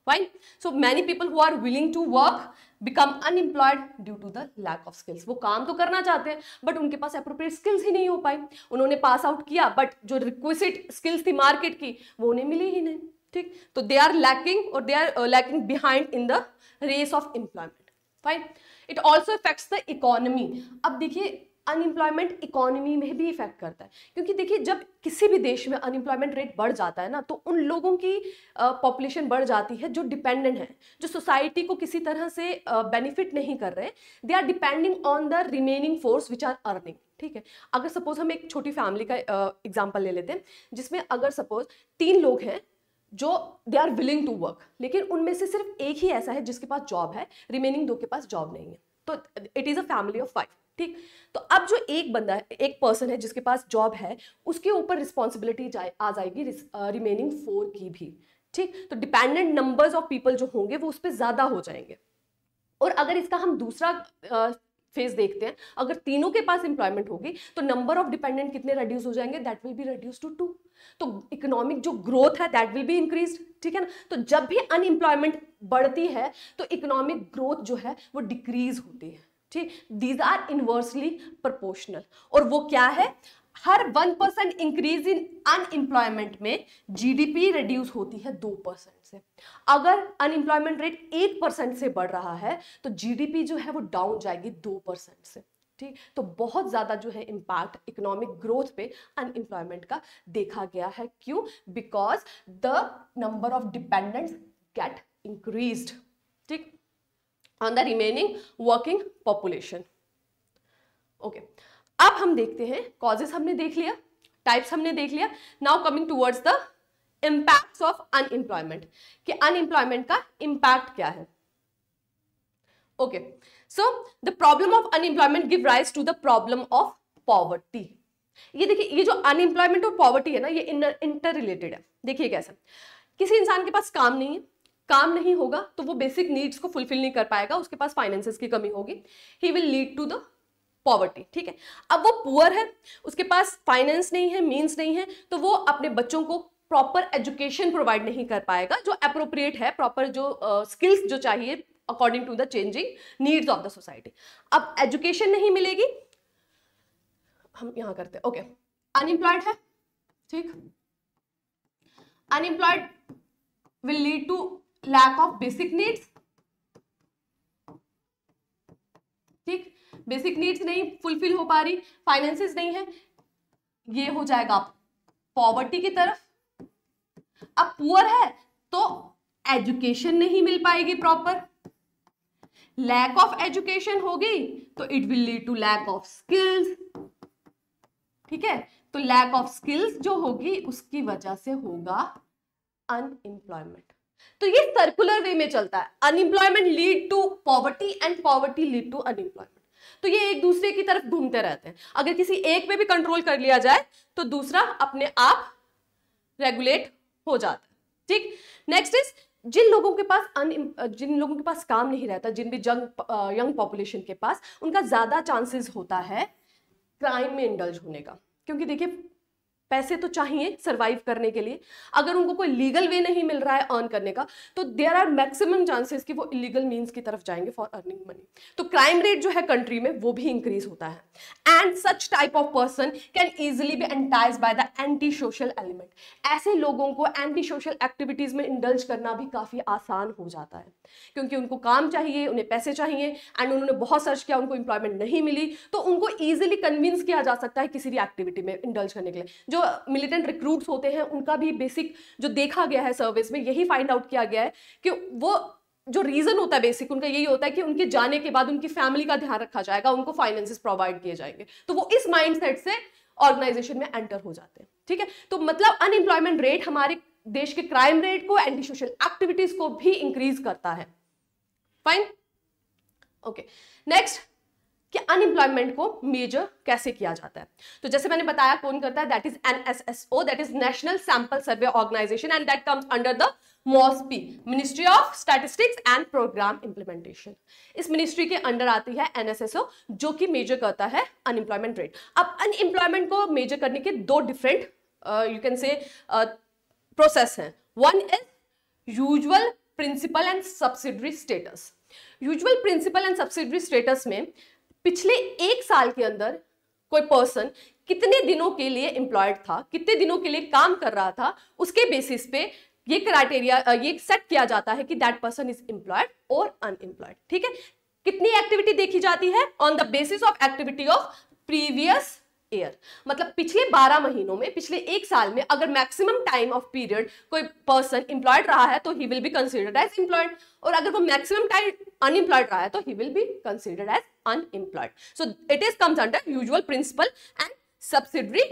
fine so many people who are willing to work become unemployed due to the lack of skills वो काम तो करना चाहते हैं बट उनके पास अप्रोप्रिएट स्किल्स ही नहीं हो पाई उन्होंने पास आउट किया बट जो रिक्वेसिट स्किल्स थी मार्केट की वो उन्हें मिली ही नहीं ठीक तो दे आर लैकिंग और they are lacking behind in the race of employment fine it also effects the economy अब देखिए अनएम्प्लॉयमेंट इकोनॉमी में भी इफेक्ट करता है क्योंकि देखिए जब किसी भी देश में अनएम्प्लॉयमेंट रेट बढ़ जाता है ना तो उन लोगों की पॉपुलेशन बढ़ जाती है जो डिपेंडेंट हैं जो सोसाइटी को किसी तरह से बेनिफिट नहीं कर रहे they are depending on the remaining force which are earning ठीक है अगर सपोज हम एक छोटी फैमिली का एग्जाम्पल ले लेते हैं जिसमें अगर सपोज तीन लोग हैं जो they are willing to work लेकिन उनमें से सिर्फ एक ही ऐसा है जिसके पास जॉब है रिमेनिंग दो के पास जॉब नहीं है तो it is a family of five ठीक तो अब जो एक बंदा है एक पर्सन है जिसके पास जॉब है उसके ऊपर रिस्पॉन्सिबिलिटी आ जाएगी रिमेनिंग फोर की भी ठीक तो डिपेंडेंट नंबर्स ऑफ पीपल जो होंगे वो उस पर ज़्यादा हो जाएंगे और अगर इसका हम दूसरा फेज देखते हैं अगर तीनों के पास एम्प्लॉयमेंट होगी तो नंबर ऑफ डिपेंडेंट कितने रिड्यूस हो जाएंगे that will be reduce to two तो इकोनॉमिक जो ग्रोथ है दैट विल बी इंक्रीज ठीक है ना तो जब भी अनएम्प्लॉयमेंट बढ़ती है तो इकोनॉमिक ग्रोथ जो है वो डिक्रीज होती है ठीक दीज आर इनवर्सली प्रोपोर्शनल और वो क्या है हर one percent increase in unemployment में जीडीपी रिड्यूस होती है दो परसेंट से अगर अनएम्प्लॉयमेंट रेट एक परसेंट से बढ़ रहा है तो जीडीपी जो है वो डाउन जाएगी दो परसेंट से ठीक तो बहुत ज़्यादा जो है इम्पैक्ट इकोनॉमिक ग्रोथ पे अनएम्प्लॉयमेंट का देखा गया है क्यों because the number of dependents get increase ठीक on the remaining working population okay अब हम देखते हैं कॉजेस हमने देख लिया टाइप्स हमने देख लिया now coming towards the impact of unemployment कि अनएम्प्लॉयमेंट का इम्पैक्ट क्या है okay so the problem of unemployment give rise to the problem of poverty ये देखिए ये जो अनएम्प्लॉयमेंट और पॉवर्टी है ना ये इंटर रिलेटेड है देखिए कैसा किसी इंसान के पास काम नहीं है काम नहीं होगा तो वो बेसिक नीड्स को फुलफिल नहीं कर पाएगा उसके पास फाइनेंसेस की कमी होगी he will lead to the poverty ठीक है अब वो पुअर है उसके पास फाइनेंस नहीं है मीन्स नहीं है तो वो अपने बच्चों को प्रॉपर एजुकेशन प्रोवाइड नहीं कर पाएगा जो अप्रोप्रिएट है प्रॉपर जो स्किल्स uh, जो चाहिए according to the changing needs of the society अब एजुकेशन नहीं मिलेगी हम यहां करते हैं ओके अनएम्प्लॉयड है ठीक unemployed will lead lack of basic needs ठीक बेसिक नीड्स नहीं फुलफिल हो पा रही फाइनेंसेस नहीं है ये हो जाएगा आप पॉवर्टी की तरफ अब पुअर है तो एजुकेशन नहीं मिल पाएगी प्रॉपर लैक ऑफ एजुकेशन होगी तो it will lead to lack of skills ठीक है तो लैक ऑफ स्किल्स जो होगी उसकी वजह से होगा अनएम्प्लॉयमेंट तो ये सर्कुलर वे में चलता है unemployment lead to poverty and poverty lead to unemployment तो ये एक दूसरे की तरफ घूमते रहते हैं अगर किसी एक पे भी कंट्रोल कर लिया जाए तो दूसरा अपने आप रेगुलेट हो जाता है ठीक नेक्स्ट इज जिन लोगों के पास अन जिन लोगों के पास काम नहीं रहता जिन भी जंग यंग पॉपुलेशन के पास उनका ज़्यादा चांसेस होता है क्राइम में इंडल्ज होने का क्योंकि देखिए पैसे तो चाहिए सर्वाइव करने के लिए अगर उनको कोई लीगल वे नहीं मिल रहा है अर्न करने का तो देर आर मैक्सिमम चांसेस कि वो इलीगल मीन्स की तरफ जाएंगे फॉर अर्निंग मनी तो क्राइम रेट जो है कंट्री में वो भी इंक्रीज होता है and such type of person can easily be entice by the anti social element ऐसे लोगों को एंटी सोशल एक्टिविटीज में इंडल्ज करना भी काफ़ी आसान हो जाता है क्योंकि उनको काम चाहिए उन्हें पैसे चाहिए एंड उन्होंने बहुत सर्च किया उनको एम्प्लॉयमेंट नहीं मिली तो उनको ईजिली कन्विंस किया जा सकता है किसी भी एक्टिविटी में इंडल्ज करने के लिए जो मिलिटेंट रिक्रूट्स होते हैं उनका भी बेसिक जो देखा गया है सर्विस में यही फाइंड आउट किया गया है कि वो जो रीज़न होता है बेसिक उनका यही होता है कि उनके जाने के बाद उनकी फैमिली का ध्यान रखा जाएगा उनको फाइनेंसिस प्रोवाइड किए जाएंगे तो वो इस माइंड से ऑर्गेनाइजेशन में एंटर हो जाते हैं ठीक है तो मतलब अनएम्प्लॉयमेंट रेट हमारे देश के क्राइम रेट को एंटी सोशल एक्टिविटीज को भी इंक्रीज करता है फाइन ओके नेक्स्ट कि अनएम्प्लॉयमेंट को मेजर कैसे किया जाता है तो जैसे मैंने बताया कौन करता है that is N S S O that is National sample survey Organisation and that comes under the MOSPI Ministry of Statistics and Programme Implementation इस मिनिस्ट्री के अंडर आती है एनएसएसओ जो कि मेजर करता है अनएम्प्लॉयमेंट रेट अब अनएम्प्लॉयमेंट को मेजर करने के दो different you can say process हैं one is usual principal and subsidiary status usual principal and subsidiary status में पिछले एक साल के अंदर कोई पर्सन कितने दिनों के लिए एम्प्लॉयड था कितने दिनों के लिए काम कर रहा था उसके बेसिस पे ये क्राइटेरिया ये सेट किया जाता है कि दैट पर्सन इज एम्प्लॉयड और अनएम्प्लॉयड ठीक है कितनी एक्टिविटी देखी जाती है on the basis of activity of previous year मतलब पिछले 12 महीनों में पिछले एक साल में अगर मैक्सिमम टाइम ऑफ पीरियड कोई पर्सन इंप्लॉयड रहा है तो he will be considered as employed और अगर वो मैक्सिमम टाइम अनएम्प्लॉयड रहा है तो he will be considered as unemployed so it is comes under usual principal and subsidiary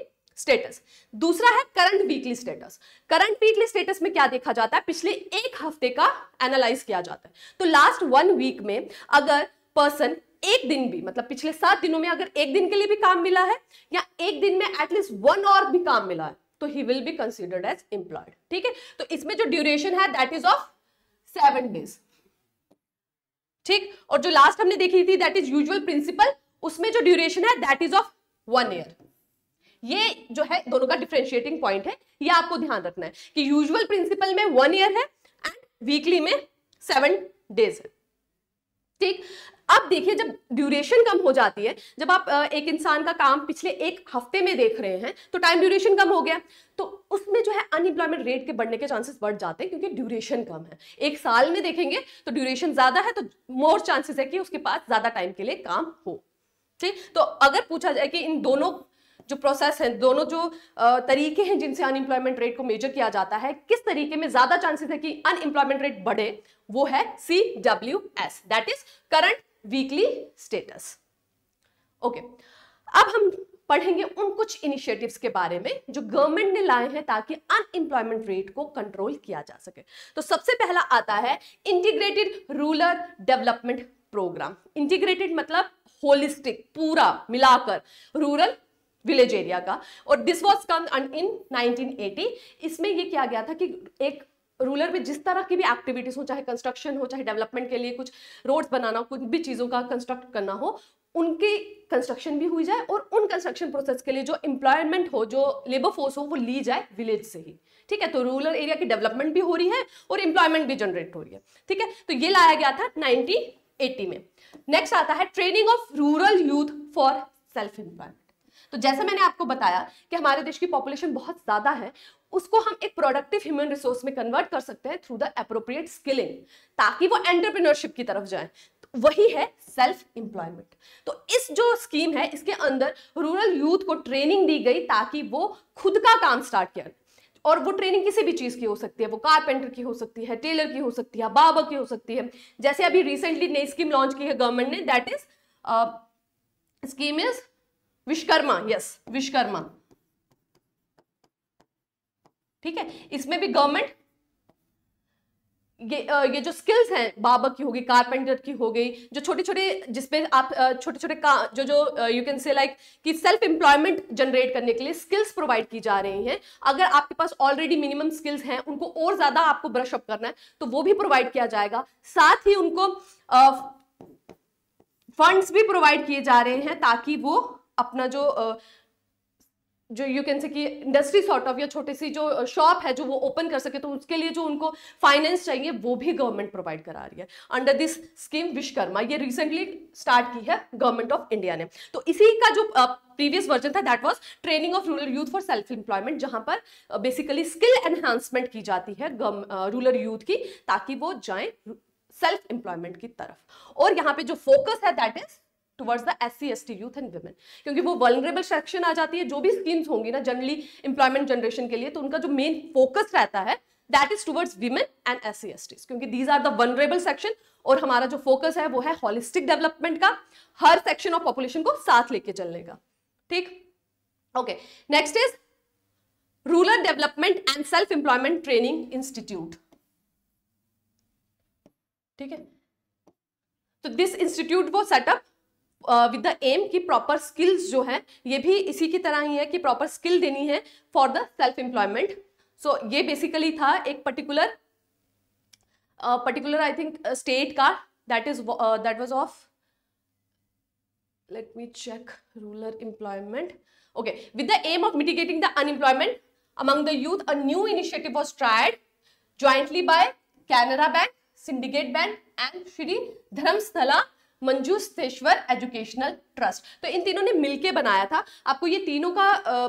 status दूसरा है current weekly status current weekly status में क्या देखा जाता है पिछले एक हफ्ते का एनालाइज किया जाता है तो लास्ट वन वीक में अगर पर्सन एक दिन भी मतलब पिछले सात दिनों में अगर एक दिन के लिए भी काम मिला है या एक दिन में एटलीस्ट वन और भी काम मिला है तो he will be considered as employed ठीक है तो इसमें जो ड्यूरेशन है that is of seven days ठीक और जो लास्ट हमने देखी थी दैट इज यूजल प्रिंसिपल उसमें जो ड्यूरेशन है that is of one year ये जो है दोनों का डिफ्रेंशिएटिंग पॉइंट है ये आपको ध्यान रखना है कि यूजुअल प्रिंसिपल में वन ईयर है एंड वीकली में सेवन डेज है ठीक अब देखिए जब ड्यूरेशन कम हो जाती है जब आप एक इंसान का काम पिछले एक हफ्ते में देख रहे हैं तो टाइम ड्यूरेशन कम हो गया तो उसमें जो है अनएम्प्लॉयमेंट रेट के बढ़ने के चांसेस बढ़ जाते हैं क्योंकि ड्यूरेशन कम है एक साल में देखेंगे तो ड्यूरेशन ज़्यादा है तो मोर चांसेस है कि उसके पास ज़्यादा टाइम के लिए काम हो ठीक तो अगर पूछा जाए कि इन दोनों जो प्रोसेस है दोनों जो तरीके हैं जिनसे अनएम्प्लॉयमेंट रेट को मेजर किया जाता है किस तरीके में ज्यादा चांसेस है कि अनएम्प्लॉयमेंट रेट बढ़े वो है C W S that is current weekly status okay अब हम पढ़ेंगे उन कुछ इनिशिएटिव्स के बारे में जो गवर्नमेंट ने लाए हैं ताकि अनएम्प्लॉयमेंट रेट को कंट्रोल किया जा सके तो सबसे पहला आता है integrated rural development programme integrated मतलब होलिस्टिक पूरा मिलाकर रूरल विलेज एरिया का और दिस वॉज कम इन 1980 इसमें ये किया गया था कि एक रूलर में जिस तरह की भी एक्टिविटीज़ हो चाहे कंस्ट्रक्शन हो चाहे डेवलपमेंट के लिए कुछ रोड्स बनाना कुछ भी चीज़ों का कंस्ट्रक्ट करना हो उनकी कंस्ट्रक्शन भी हुई जाए और उन कंस्ट्रक्शन प्रोसेस के लिए जो एम्प्लॉयमेंट हो जो लेबर फोर्स हो वो ली जाए विलेज से ही ठीक है तो रूरल एरिया की डेवलपमेंट भी हो रही है और एम्प्लॉयमेंट भी जनरेट हो रही है ठीक है तो ये लाया गया था नाइनटीन में नेक्स्ट आता है training of rural youth for self employment तो जैसा मैंने आपको बताया कि हमारे देश की पॉपुलेशन बहुत ज़्यादा है उसको हम एक प्रोडक्टिव ह्यूमन रिसोर्स में कन्वर्ट कर सकते हैं थ्रू द अप्रोप्रिएट स्किलिंग ताकि वो एंटरप्रेन्योरशिप की तरफ जाए तो वही है सेल्फ एम्प्लॉयमेंट तो इस जो स्कीम है इसके अंदर रूरल यूथ को ट्रेनिंग दी गई ताकि वो खुद का काम स्टार्ट करें और वो ट्रेनिंग किसी भी चीज़ की हो सकती है वो कारपेंटर की हो सकती है टेलर की हो सकती है बाबा की हो सकती है जैसे अभी रिसेंटली नई स्कीम लॉन्च की है गवर्नमेंट ने that is scheme is Vishwakarma yes Vishwakarma ठीक है इसमें भी गवर्नमेंट ये ये जो स्किल्स हैं बाबा की होगी कारपेंटर की हो गई जो छोटे छोटे जिसपे आप छोटे छोटे का जो जो यू कैन से लाइक कि सेल्फ एम्प्लॉयमेंट जनरेट करने के लिए स्किल्स प्रोवाइड की जा रही हैं अगर आपके पास ऑलरेडी मिनिमम स्किल्स हैं उनको और ज़्यादा आपको ब्रश अप करना है तो वो भी प्रोवाइड किया जाएगा साथ ही उनको फंड्स भी प्रोवाइड किए जा रहे हैं ताकि वो अपना जो uh, जो यू कैन से कि इंडस्ट्री सॉर्ट ऑफ या छोटी सी जो शॉप है जो वो ओपन कर सके तो उसके लिए जो उनको फाइनेंस चाहिए वो भी गवर्नमेंट प्रोवाइड करा रही है अंडर दिस स्कीम विश्वकर्मा ये रिसेंटली स्टार्ट की है गवर्नमेंट ऑफ इंडिया ने तो इसी का जो प्रीवियस वर्जन था that was training of rural youth for self employment जहां पर बेसिकली स्किल एनहांसमेंट की जाती है रूरल यूथ की ताकि वो जाए सेल्फ एम्प्लॉयमेंट की तरफ और यहाँ पे जो फोकस है that is towards the S C S T youth and women क्योंकि वो वर्नरेबल सेक्शन आ जाती है जो भी स्कीम्स होंगी ना जनरली इंप्लॉयमेंट जनरेशन के लिए तो उनका जो मेन फोकस रहता है that is towards women and S C S Ts क्योंकि these are the vulnerable section और हमारा जो फोकस है वो है हॉलिस्टिक डेवलपमेंट का हर सेक्शन ऑफ पॉपुलेशन को साथ लेके चलने का ठीक okay next is rural development and self employment training institute ठीक है तो दिस इंस्टीट्यूट वो सेटअप विद द एम की प्रॉपर स्किल्स जो है ये भी इसी की तरह ही है कि प्रॉपर स्किल देनी है for the self employment so ये बेसिकली था एक particular particular I think state का that is that was of let me check rural employment okay with the aim of mitigating the unemployment among the youth a new initiative was tried jointly by Canara bank syndicate bank and Shri Dharmasthala Manjunatheshwara educational trust तो इन तीनों ने मिलकर बनाया था आपको ये तीनों का आ,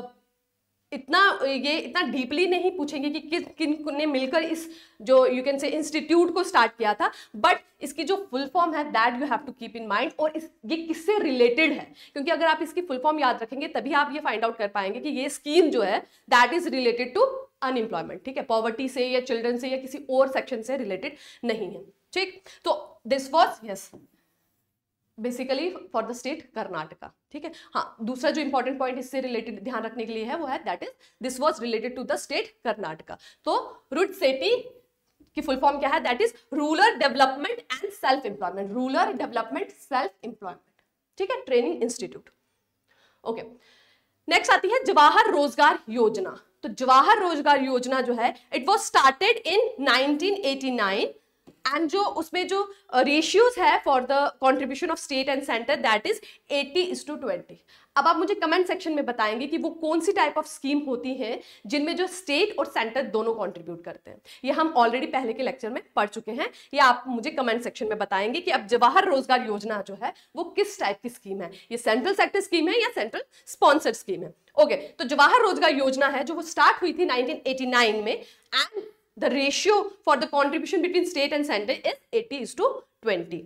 इतना ये इतना डीपली नहीं पूछेंगे कि किस किन ने मिलकर इस जो यू कैन से इंस्टीट्यूट को स्टार्ट किया था बट इसकी जो फुल फॉर्म है that you have to keep in mind और इस ये किससे रिलेटेड है क्योंकि अगर आप इसकी फुल फॉर्म याद रखेंगे तभी आप ये फाइंड आउट कर पाएंगे कि ये स्कीम जो है that is related to unemployment ठीक है पॉवर्टी से या चिल्ड्रन से या किसी और सेक्शन से रिलेटेड नहीं है ठीक तो this was yes basically for the state Karnataka ठीक है हाँ दूसरा जो इंपॉर्टेंट पॉइंट इससे रिलेटेड ध्यान रखने के लिए है वो है that is this was related to the state Karnataka तो रुट सेपी की फुल फॉर्म क्या है that is rural development and self employment rural development self employment ठीक है ट्रेनिंग इंस्टीट्यूट ओके नेक्स्ट आती है जवाहर रोजगार योजना तो जवाहर रोजगार योजना जो है it was started in nine and जो उसमें जो रेशियोज है for the contribution of state and centre that is eighty is to twenty अब आप मुझे कमेंट सेक्शन में बताएंगे कि वो कौन सी टाइप ऑफ स्कीम होती है जिनमें जो स्टेट और सेंटर दोनों कंट्रीब्यूट करते हैं ये हम ऑलरेडी पहले के लेक्चर में पढ़ चुके हैं ये आप मुझे कमेंट सेक्शन में बताएंगे कि अब जवाहर रोजगार योजना जो है वो किस टाइप की स्कीम है ये सेंट्रल सेक्टर स्कीम है या सेंट्रल स्पॉन्सर्ड स्कीम है ओके तो जवाहर रोजगार योजना है जो वो स्टार्ट हुई थी नाइनटीन में and the ratio for the contribution between state and center is 80 is to 20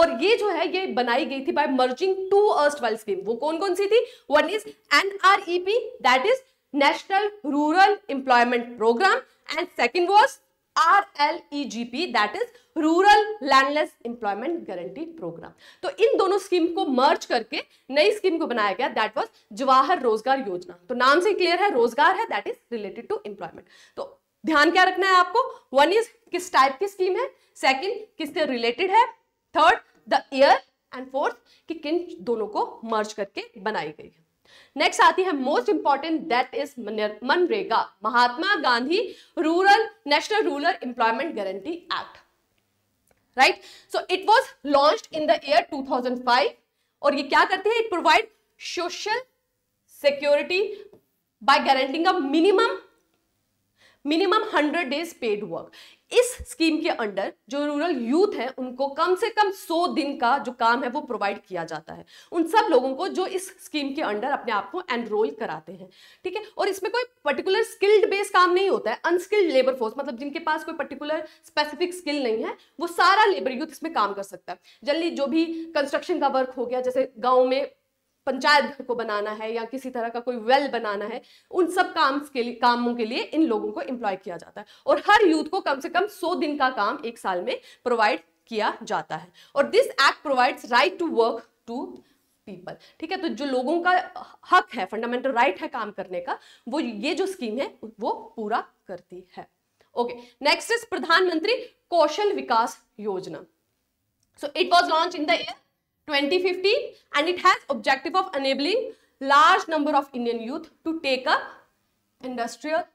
और ये जो है ये बनाई गई थी by merging two erstwhile scheme वो कौन कौन सी थी one is NREP that is national rural employment programme and second was R L E G P that is rural landless employment guarantee programme तो इन दोनों स्कीम को मर्ज करके नई स्कीम को बनाया गया दैट वाज जवाहर रोजगार योजना तो नाम से क्लियर है रोजगार है that is related to employment तो ध्यान क्या रखना है आपको वन इज किस टाइप की स्कीम है सेकंड किससे रिलेटेड है third the year and fourth कि किन दोनों को मर्ज करके बनाई गई है नेक्स्ट आती है most important that is MNREGA Mahatma Gandhi rural national rural employment guarantee act right so it was launch in the year 2005 और ये क्या करते हैं it provide social security by guaranting a minimum minimum hundred days paid work इस स्कीम के अंडर जो रूरल यूथ हैं उनको कम से कम सौ दिन का जो काम है वो प्रोवाइड किया जाता है उन सब लोगों को जो इस स्कीम के अंडर अपने आप को एनरोल कराते हैं ठीक है और इसमें कोई पर्टिकुलर स्किल्ड बेस्ड काम नहीं होता है अनस्किल्ड लेबर फोर्स मतलब जिनके पास कोई पर्टिकुलर स्पेसिफिक स्किल नहीं है वो सारा लेबर यूथ इसमें काम कर सकता है जल्दी जो भी कंस्ट्रक्शन का वर्क हो गया जैसे गाँव में पंचायत घर को बनाना है या किसी तरह का कोई वेल बनाना है उन सब काम के लिए कामों के लिए इन लोगों को एम्प्लॉय किया जाता है और हर यूथ को कम से कम सौ दिन का काम एक साल में प्रोवाइड किया जाता है और this act provides right to work to people ठीक है तो जो लोगों का हक है फंडामेंटल राइट है काम करने का वो ये जो स्कीम है वो पूरा करती है ओके नेक्स्ट इज प्रधानमंत्री Kaushal Vikas Yojana so it was launch in the year 2050 and it has objective of enabling large number of Indian youth to take up industrial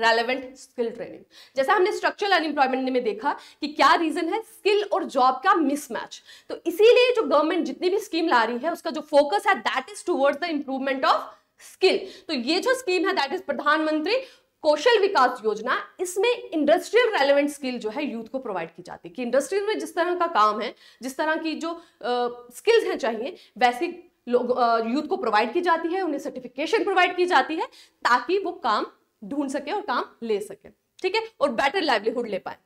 relevant skill training जैसा हमने स्ट्रक्चरल अनएम्प्लॉयमेंट में देखा कि क्या रीजन है स्किल और जॉब का मिसमैच तो इसीलिए जो गवर्नमेंट जितनी भी स्कीम ला रही है उसका जो फोकस है that is towards the improvement of skill तो ये जो स्कीम है दैट इज प्रधानमंत्री कौशल विकास योजना इसमें इंडस्ट्रियल रेलिवेंट स्किल जो है यूथ को प्रोवाइड की जाती है कि इंडस्ट्रीज में जिस तरह का काम है जिस तरह की जो स्किल्स हैं चाहिए वैसी लोग यूथ को प्रोवाइड की जाती है उन्हें सर्टिफिकेशन प्रोवाइड की जाती है ताकि वो काम ढूंढ सके और काम ले सके ठीक है और बेटर लाइवलीहुड ले पाए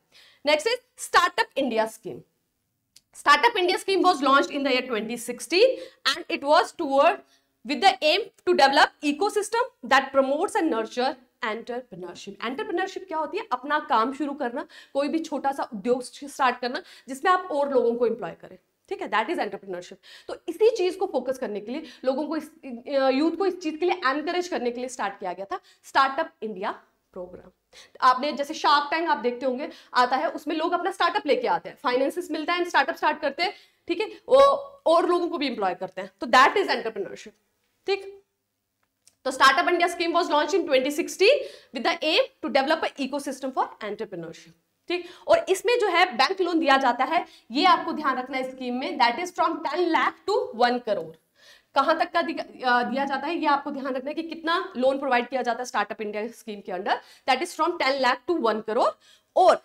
next is startup India scheme India scheme was launch in in the twenty and it was toward with the aim to develop ecosystem that promotes and nurture entrepreneurship entrepreneurship क्या होती है अपना काम शुरू करना कोई भी छोटा सा उद्योग स्टार्ट करना जिसमें आप और लोगों को इंप्लॉय करें ठीक है दैट इज एंटरप्रेन्योरशिप तो इसी चीज को फोकस करने के लिए लोगों को इस यूथ को इस चीज के लिए एनकरेज करने के लिए स्टार्ट किया गया था स्टार्टअप इंडिया प्रोग्राम आपने जैसे शार्क टैंक आप देखते होंगे आता है उसमें लोग अपना स्टार्टअप लेके आते हैं फाइनेंसिस मिलता है स्टार्टअप स्टार्ट करते हैं ठीक है और लोगों को भी इंप्लॉय करते हैं तो दैट इज एंटरप्रेन्योरशिप ठीक The तो Startup India scheme was launched in 2016 with the aim to develop an ecosystem for entrepreneurship. ठीक और इसमें जो है बैंक लोन दिया जाता है ये आपको ध्यान रखना है स्कीम में that is from ten lakh to one crore कहां तक का दिया जाता है ये आपको ध्यान रखना है कि कितना लोन प्रोवाइड किया जाता है स्टार्टअप इंडिया स्कीम के under that is from ten lakh to one crore और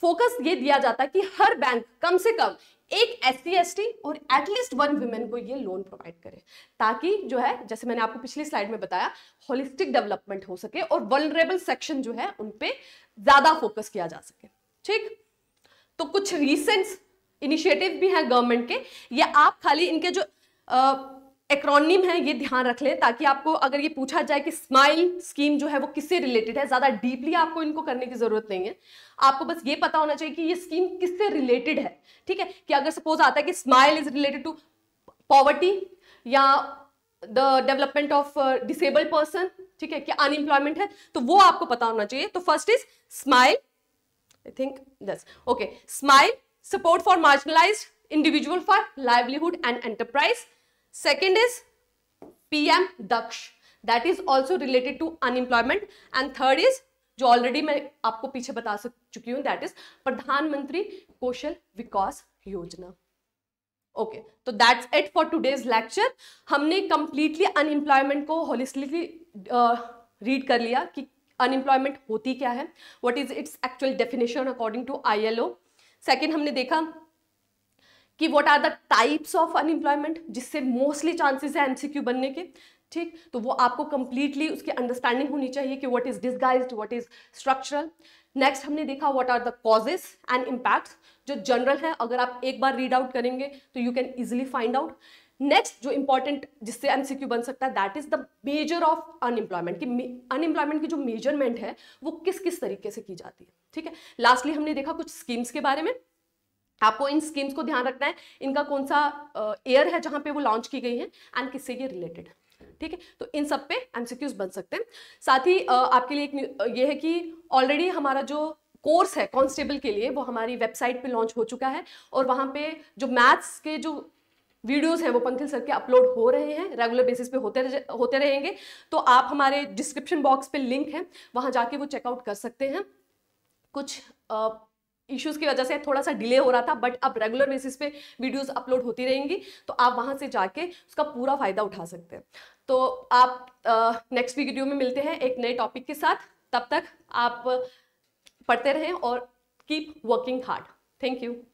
फोकस ये दिया जाता है कि हर बैंक कम से कम एक एस सी एस टी और एटलीस्ट वन वुमेन को ये लोन प्रोवाइड करें ताकि जो है जैसे मैंने आपको पिछली स्लाइड में बताया होलिस्टिक डेवलपमेंट हो सके और वर्ल्डरेबल सेक्शन जो है उन पर ज़्यादा फोकस किया जा सके ठीक तो कुछ रिसेंट इनिशिएटिव भी हैं गवर्नमेंट के ये आप खाली इनके जो आ, एक्रोनिम है ये ध्यान रख लें ताकि आपको अगर ये पूछा जाए कि स्माइल स्कीम जो है वो किससे रिलेटेड है ज़्यादा डीपली आपको इनको करने की ज़रूरत नहीं है आपको बस ये पता होना चाहिए कि ये स्कीम किससे रिलेटेड है ठीक है कि अगर सपोज आता है कि smile is related to poverty या the development of disable person ठीक है कि अनएम्प्लॉयमेंट है तो वो आपको पता होना चाहिए तो first is smile I think this okay smile support for marginalise individual for livelihood and enterprise Second is PM Daksh. That is also related to unemployment. And third is जो ऑलरेडी मैं आपको पीछे बता चुकी हूं दैट इज प्रधानमंत्री कौशल विकास योजना ओके तो that's it for today's lecture हमने कंप्लीटली अनएम्प्लॉयमेंट को होलिस्टिकली रीड uh, कर लिया कि अनएम्प्लॉयमेंट होती क्या है what is its actual definition according to ILO second हमने देखा कि what are the types of unemployment जिससे मोस्टली चांसेस है एमसीक्यू बनने के ठीक तो वो आपको कंप्लीटली उसकी अंडरस्टैंडिंग होनी चाहिए कि what is disguise what is structural next हमने देखा what are the causes and impacts जो जनरल है अगर आप एक बार रीड आउट करेंगे तो you can easily find out next जो इंपॉर्टेंट जिससे एमसीक्यू बन सकता है that is the major of unemployment की अनएम्प्लॉयमेंट की जो मेजरमेंट है वो किस किस तरीके से की जाती है ठीक है लास्टली हमने देखा कुछ स्कीम्स के बारे में आपको इन स्कीम्स को ध्यान रखना है इनका कौन सा एयर है जहाँ पे वो लॉन्च की गई है एंड किससे ये रिलेटेड है ठीक है तो इन सब पे एमसीक्यूज बन सकते हैं साथ ही आपके लिए एक ये है कि ऑलरेडी हमारा जो कोर्स है कॉन्स्टेबल के लिए वो हमारी वेबसाइट पे लॉन्च हो चुका है और वहाँ पे जो मैथ्स के जो वीडियोस हैं वो पंखिल सर के अपलोड हो रहे हैं रेगुलर बेसिस पे होते रहे, होते रहेंगे तो आप हमारे डिस्क्रिप्शन बॉक्स पे लिंक है वहाँ जाके वो चेकआउट कर सकते हैं कुछ इश्यूज की वजह से थोड़ा सा डिले हो रहा था बट अब रेगुलर बेसिस पे वीडियोस अपलोड होती रहेंगी तो आप वहाँ से जाके उसका पूरा फ़ायदा उठा सकते हैं तो आप नेक्स्ट वीडियो में मिलते हैं एक नए टॉपिक के साथ तब तक आप पढ़ते रहें और keep working hard thank you